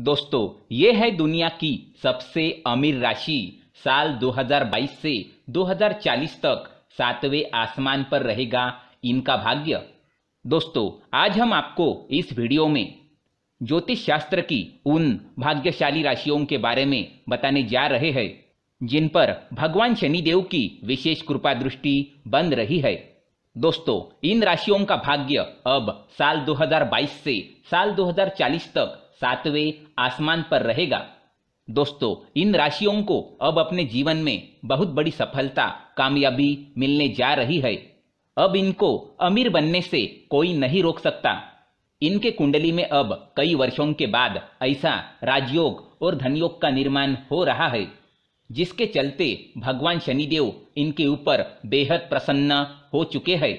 दोस्तों ये है दुनिया की सबसे अमीर राशि साल 2022 से 2040 तक सातवें आसमान पर रहेगा इनका भाग्य दोस्तों आज हम आपको इस वीडियो में ज्योतिष शास्त्र की उन भाग्यशाली राशियों के बारे में बताने जा रहे हैं जिन पर भगवान शनिदेव की विशेष कृपा दृष्टि बन रही है दोस्तों इन राशियों का भाग्य अब साल 2022 से साल 2040 तक सातवें आसमान पर रहेगा दोस्तों इन राशियों को अब अपने जीवन में बहुत बड़ी सफलता कामयाबी मिलने जा रही है अब इनको अमीर बनने से कोई नहीं रोक सकता इनके कुंडली में अब कई वर्षों के बाद ऐसा राजयोग और धनयोग का निर्माण हो रहा है जिसके चलते भगवान शनिदेव इनके ऊपर बेहद प्रसन्न हो चुके हैं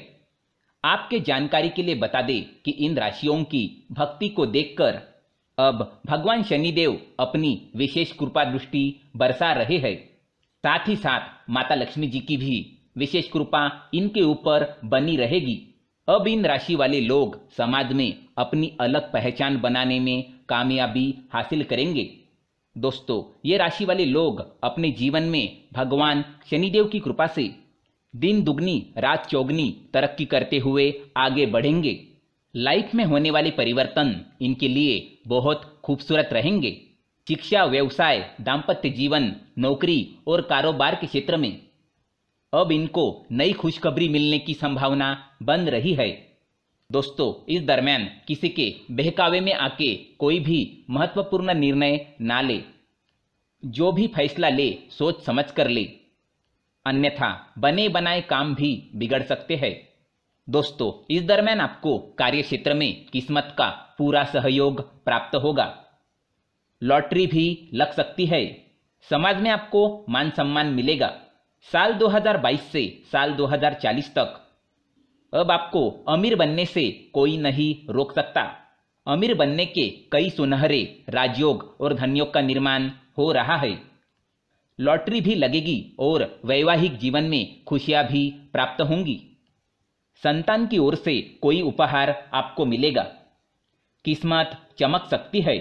आपके जानकारी के लिए बता दें कि इन राशियों की भक्ति को देखकर अब भगवान शनिदेव अपनी विशेष कृपा दृष्टि बरसा रहे हैं साथ ही साथ माता लक्ष्मी जी की भी विशेष कृपा इनके ऊपर बनी रहेगी अब इन राशि वाले लोग समाज में अपनी अलग पहचान बनाने में कामयाबी हासिल करेंगे दोस्तों ये राशि वाले लोग अपने जीवन में भगवान शनिदेव की कृपा से दिन दुगनी रात चौगनी तरक्की करते हुए आगे बढ़ेंगे लाइफ में होने वाले परिवर्तन इनके लिए बहुत खूबसूरत रहेंगे शिक्षा व्यवसाय दाम्पत्य जीवन नौकरी और कारोबार के क्षेत्र में अब इनको नई खुशखबरी मिलने की संभावना बन रही है दोस्तों इस दरमियान किसी के बहकावे में आके कोई भी महत्वपूर्ण निर्णय ना ले जो भी फैसला ले सोच समझ कर ले अन्यथा बने बनाए काम भी बिगड़ सकते हैं दोस्तों इस दरम्यान आपको कार्य क्षेत्र में किस्मत का पूरा सहयोग प्राप्त होगा लॉटरी भी लग सकती है समाज में आपको मान सम्मान मिलेगा साल 2022 से साल 2040 तक अब आपको अमीर बनने से कोई नहीं रोक सकता अमीर बनने के कई सुनहरे राजयोग और धनयोग का निर्माण हो रहा है लॉटरी भी लगेगी और वैवाहिक जीवन में खुशियां भी प्राप्त होंगी संतान की ओर से कोई उपहार आपको मिलेगा किस्मत चमक सकती है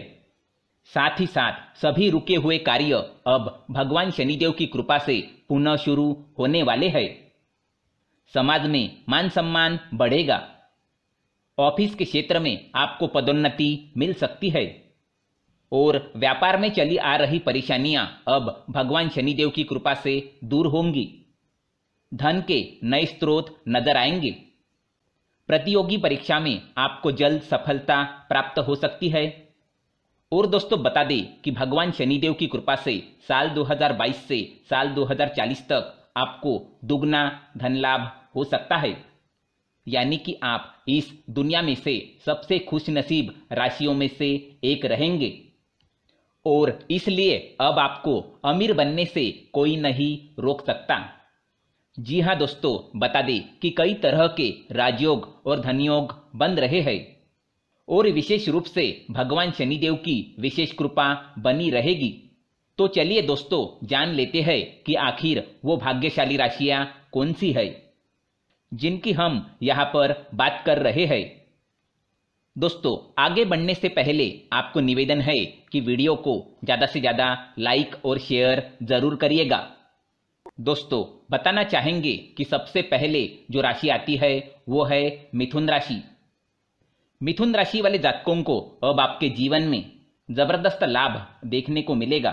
साथ ही साथ सभी रुके हुए कार्य अब भगवान शनिदेव की कृपा से पुनः शुरू होने वाले हैं समाज में मान सम्मान बढ़ेगा ऑफिस के क्षेत्र में आपको पदोन्नति मिल सकती है और व्यापार में चली आ रही परेशानियां अब भगवान शनिदेव की कृपा से दूर होंगी धन के नए स्रोत नजर आएंगे प्रतियोगी परीक्षा में आपको जल्द सफलता प्राप्त हो सकती है और दोस्तों बता दें कि भगवान शनिदेव की कृपा से साल 2022 से साल 2040 तक आपको दुगना धन लाभ हो सकता है यानी कि आप इस दुनिया में से सबसे खुशनसीब राशियों में से एक रहेंगे और इसलिए अब आपको अमीर बनने से कोई नहीं रोक सकता जी हाँ दोस्तों बता दें कि कई तरह के राजयोग और धनयोग बन रहे हैं और विशेष रूप से भगवान शनिदेव की विशेष कृपा बनी रहेगी तो चलिए दोस्तों जान लेते हैं कि आखिर वो भाग्यशाली राशियां कौन सी है जिनकी हम यहाँ पर बात कर रहे हैं दोस्तों आगे बढ़ने से पहले आपको निवेदन है कि वीडियो को ज़्यादा से ज़्यादा लाइक और शेयर ज़रूर करिएगा दोस्तों बताना चाहेंगे कि सबसे पहले जो राशि आती है वो है मिथुन राशि मिथुन राशि वाले जातकों को अब आपके जीवन में जबरदस्त लाभ देखने को मिलेगा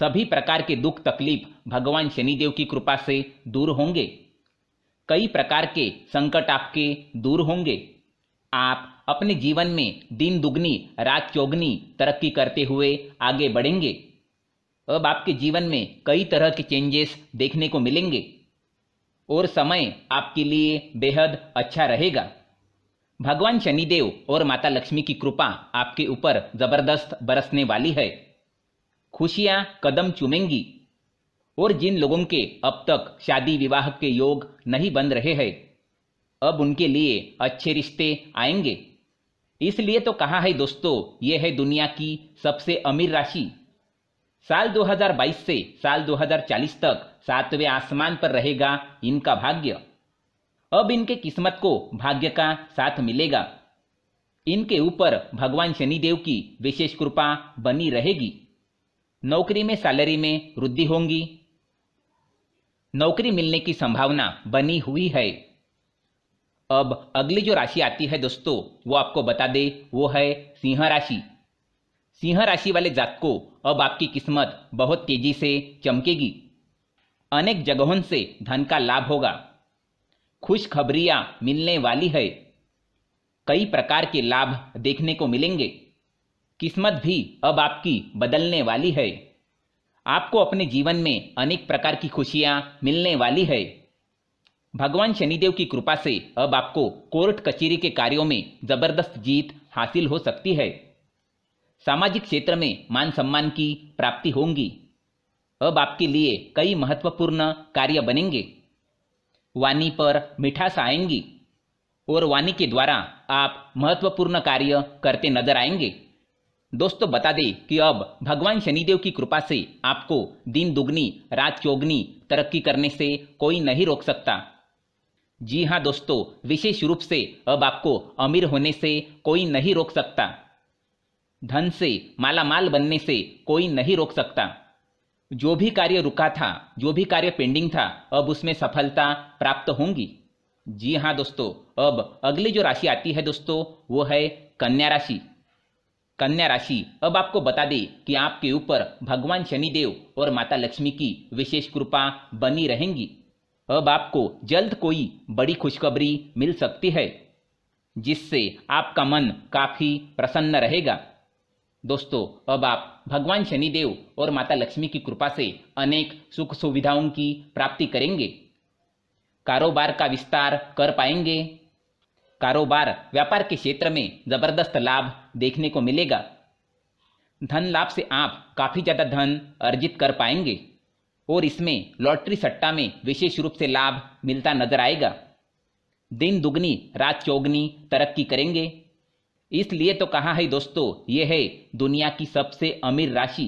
सभी प्रकार के दुख तकलीफ भगवान शनिदेव की कृपा से दूर होंगे कई प्रकार के संकट आपके दूर होंगे आप अपने जीवन में दिन दुगनी रात चौगनी तरक्की करते हुए आगे बढ़ेंगे अब आपके जीवन में कई तरह के चेंजेस देखने को मिलेंगे और समय आपके लिए बेहद अच्छा रहेगा भगवान शनिदेव और माता लक्ष्मी की कृपा आपके ऊपर जबरदस्त बरसने वाली है खुशियां कदम चुमेंगी और जिन लोगों के अब तक शादी विवाह के योग नहीं बन रहे हैं अब उनके लिए अच्छे रिश्ते आएंगे इसलिए तो कहा है दोस्तों यह है दुनिया की सबसे अमीर राशि साल 2022 से साल 2040 तक सातवें आसमान पर रहेगा इनका भाग्य अब इनके किस्मत को भाग्य का साथ मिलेगा इनके ऊपर भगवान शनिदेव की विशेष कृपा बनी रहेगी नौकरी में सैलरी में वृद्धि होगी नौकरी मिलने की संभावना बनी हुई है अब अगली जो राशि आती है दोस्तों वो आपको बता दे वो है सिंह राशि सिंह राशि वाले जातकों अब आपकी किस्मत बहुत तेजी से चमकेगी अनेक जगहों से धन का लाभ होगा खुशखबरियां मिलने वाली है कई प्रकार के लाभ देखने को मिलेंगे किस्मत भी अब आपकी बदलने वाली है आपको अपने जीवन में अनेक प्रकार की खुशियां मिलने वाली है भगवान शनिदेव की कृपा से अब आपको कोर्ट कचेरी के कार्यों में जबरदस्त जीत हासिल हो सकती है सामाजिक क्षेत्र में मान सम्मान की प्राप्ति होंगी अब आपके लिए कई महत्वपूर्ण कार्य बनेंगे वाणी पर मिठास आएंगी और वाणी के द्वारा आप महत्वपूर्ण कार्य करते नजर आएंगे दोस्तों बता दें कि अब भगवान शनिदेव की कृपा से आपको दिन दुगनी रात चौगनी तरक्की करने से कोई नहीं रोक सकता जी हाँ दोस्तों विशेष रूप से अब आपको अमीर होने से कोई नहीं रोक सकता धन से मालामाल बनने से कोई नहीं रोक सकता जो भी कार्य रुका था जो भी कार्य पेंडिंग था अब उसमें सफलता प्राप्त होंगी जी हाँ दोस्तों अब अगली जो राशि आती है दोस्तों वो है कन्या राशि कन्या राशि अब आपको बता दें कि आपके ऊपर भगवान शनिदेव और माता लक्ष्मी की विशेष कृपा बनी रहेंगी अब आपको जल्द कोई बड़ी खुशखबरी मिल सकती है जिससे आपका मन काफी प्रसन्न रहेगा दोस्तों अब आप भगवान शनिदेव और माता लक्ष्मी की कृपा से अनेक सुख सुविधाओं की प्राप्ति करेंगे कारोबार का विस्तार कर पाएंगे कारोबार व्यापार के क्षेत्र में जबरदस्त लाभ देखने को मिलेगा धन लाभ से आप काफ़ी ज़्यादा धन अर्जित कर पाएंगे और इसमें लॉटरी सट्टा में विशेष रूप से लाभ मिलता नजर आएगा दिन दुगनी रात चौगनी तरक्की करेंगे इसलिए तो कहा है दोस्तों ये है दुनिया की सबसे अमीर राशि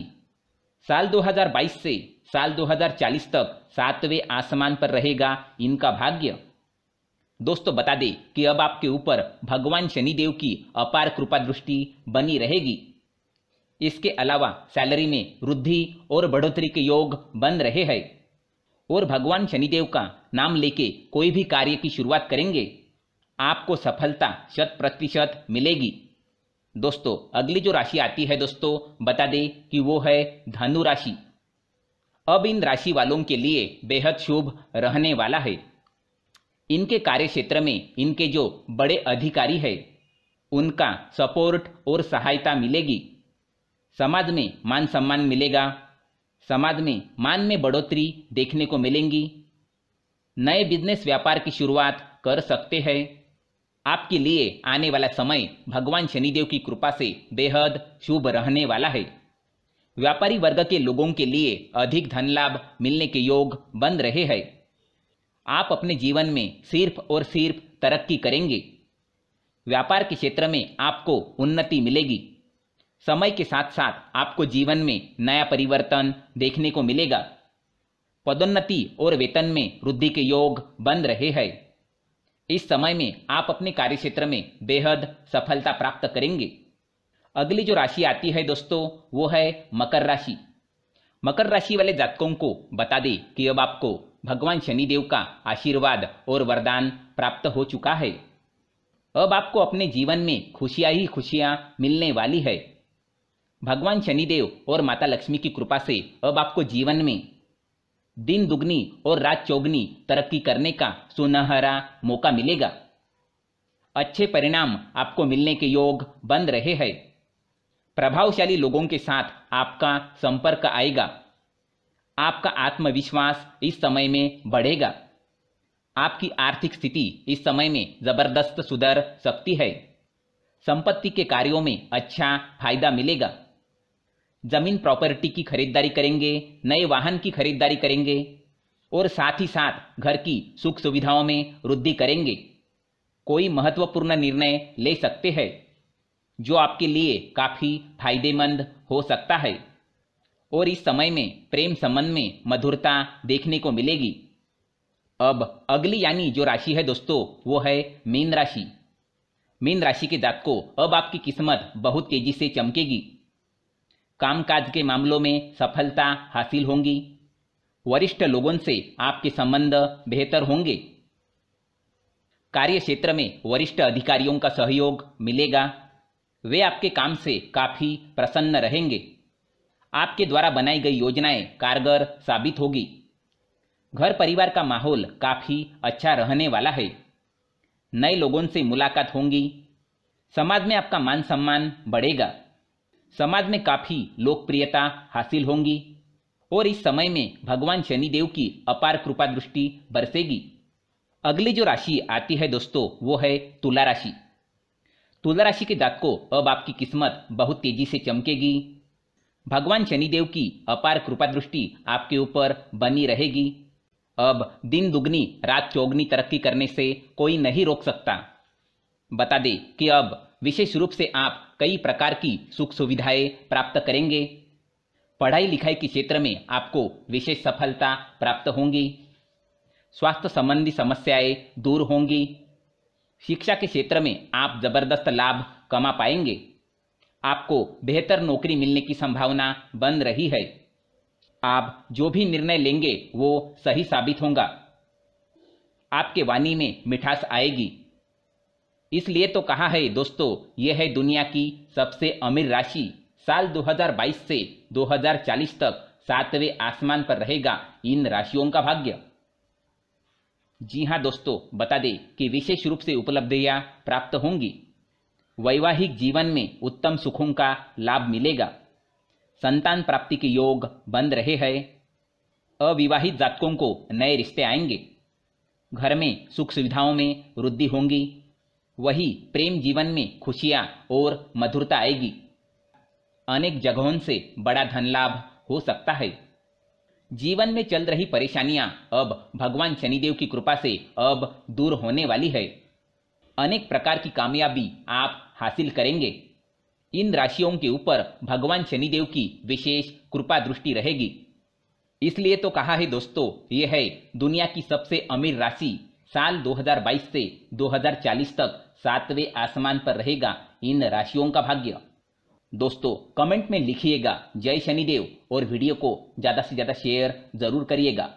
साल 2022 से साल 2040 तक सातवें आसमान पर रहेगा इनका भाग्य दोस्तों बता दें कि अब आपके ऊपर भगवान शनिदेव की अपार कृपा दृष्टि बनी रहेगी इसके अलावा सैलरी में वृद्धि और बढ़ोतरी के योग बन रहे हैं और भगवान शनिदेव का नाम लेके कोई भी कार्य की शुरुआत करेंगे आपको सफलता शत प्रतिशत मिलेगी दोस्तों अगली जो राशि आती है दोस्तों बता दें कि वो है धनु राशि अब इन राशि वालों के लिए बेहद शुभ रहने वाला है इनके कार्य क्षेत्र में इनके जो बड़े अधिकारी है उनका सपोर्ट और सहायता मिलेगी समाज में मान सम्मान मिलेगा समाज में मान में बढ़ोतरी देखने को मिलेंगी नए बिजनेस व्यापार की शुरुआत कर सकते हैं आपके लिए आने वाला समय भगवान शनिदेव की कृपा से बेहद शुभ रहने वाला है व्यापारी वर्ग के लोगों के लिए अधिक धन लाभ मिलने के योग बन रहे हैं आप अपने जीवन में सिर्फ और सिर्फ तरक्की करेंगे व्यापार के क्षेत्र में आपको उन्नति मिलेगी समय के साथ साथ आपको जीवन में नया परिवर्तन देखने को मिलेगा पदोन्नति और वेतन में वृद्धि के योग बन रहे हैं इस समय में आप अपने कार्य क्षेत्र में बेहद सफलता प्राप्त करेंगे अगली जो राशि आती है दोस्तों वो है मकर राशि मकर राशि वाले जातकों को बता दें कि अब आपको भगवान शनिदेव का आशीर्वाद और वरदान प्राप्त हो चुका है अब आपको अपने जीवन में खुशियां ही खुशियां मिलने वाली है भगवान शनिदेव और माता लक्ष्मी की कृपा से अब आपको जीवन में दिन दुगनी और रात चौगनी तरक्की करने का सुनहरा मौका मिलेगा अच्छे परिणाम आपको मिलने के योग बन रहे हैं प्रभावशाली लोगों के साथ आपका संपर्क आएगा आपका आत्मविश्वास इस समय में बढ़ेगा आपकी आर्थिक स्थिति इस समय में जबरदस्त सुधर सकती है संपत्ति के कार्यों में अच्छा फायदा मिलेगा जमीन प्रॉपर्टी की खरीदारी करेंगे नए वाहन की खरीदारी करेंगे और साथ ही साथ घर की सुख सुविधाओं में वृद्धि करेंगे कोई महत्वपूर्ण निर्णय ले सकते हैं जो आपके लिए काफ़ी फायदेमंद हो सकता है और इस समय में प्रेम संबंध में मधुरता देखने को मिलेगी अब अगली यानी जो राशि है दोस्तों वो है मीन राशि मीन राशि के जात को अब आपकी किस्मत बहुत तेजी से चमकेगी कामकाज के मामलों में सफलता हासिल होंगी वरिष्ठ लोगों से आपके संबंध बेहतर होंगे कार्य क्षेत्र में वरिष्ठ अधिकारियों का सहयोग मिलेगा वे आपके काम से काफी प्रसन्न रहेंगे आपके द्वारा बनाई गई योजनाएं कारगर साबित होगी घर परिवार का माहौल काफी अच्छा रहने वाला है नए लोगों से मुलाकात होंगी समाज में आपका मान सम्मान बढ़ेगा समाज में काफ़ी लोकप्रियता हासिल होंगी और इस समय में भगवान शनिदेव की अपार कृपा दृष्टि बरसेगी अगली जो राशि आती है दोस्तों वो है तुला राशि तुला राशि के दात को अब आपकी किस्मत बहुत तेजी से चमकेगी भगवान शनिदेव की अपार कृपा दृष्टि आपके ऊपर बनी रहेगी अब दिन दुगनी रात चौगनी तरक्की करने से कोई नहीं रोक सकता बता दे कि अब विशेष रूप से आप कई प्रकार की सुख सुविधाएं प्राप्त करेंगे पढ़ाई लिखाई के क्षेत्र में आपको विशेष सफलता प्राप्त होंगी स्वास्थ्य संबंधी समस्याएं दूर होंगी शिक्षा के क्षेत्र में आप जबरदस्त लाभ कमा पाएंगे आपको बेहतर नौकरी मिलने की संभावना बन रही है आप जो भी निर्णय लेंगे वो सही साबित होगा आपके वाणी में मिठास आएगी इसलिए तो कहा है दोस्तों यह है दुनिया की सबसे अमीर राशि साल 2022 से 2040 तक सातवें आसमान पर रहेगा इन राशियों का भाग्य जी हां दोस्तों बता दें कि विशेष रूप से उपलब्धियां प्राप्त होंगी वैवाहिक जीवन में उत्तम सुखों का लाभ मिलेगा संतान प्राप्ति के योग बन रहे हैं अविवाहित जातकों को नए रिश्ते आएंगे घर में सुख सुविधाओं में वृद्धि होंगी वही प्रेम जीवन में खुशियाँ और मधुरता आएगी अनेक जगहों से बड़ा धन लाभ हो सकता है जीवन में चल रही परेशानियां अब भगवान शनिदेव की कृपा से अब दूर होने वाली है अनेक प्रकार की कामयाबी आप हासिल करेंगे इन राशियों के ऊपर भगवान शनिदेव की विशेष कृपा दृष्टि रहेगी इसलिए तो कहा है दोस्तों ये है दुनिया की सबसे अमीर राशि साल 2022 से 2040 तक सातवें आसमान पर रहेगा इन राशियों का भाग्य दोस्तों कमेंट में लिखिएगा जय शनिदेव और वीडियो को ज़्यादा से ज़्यादा शेयर जरूर करिएगा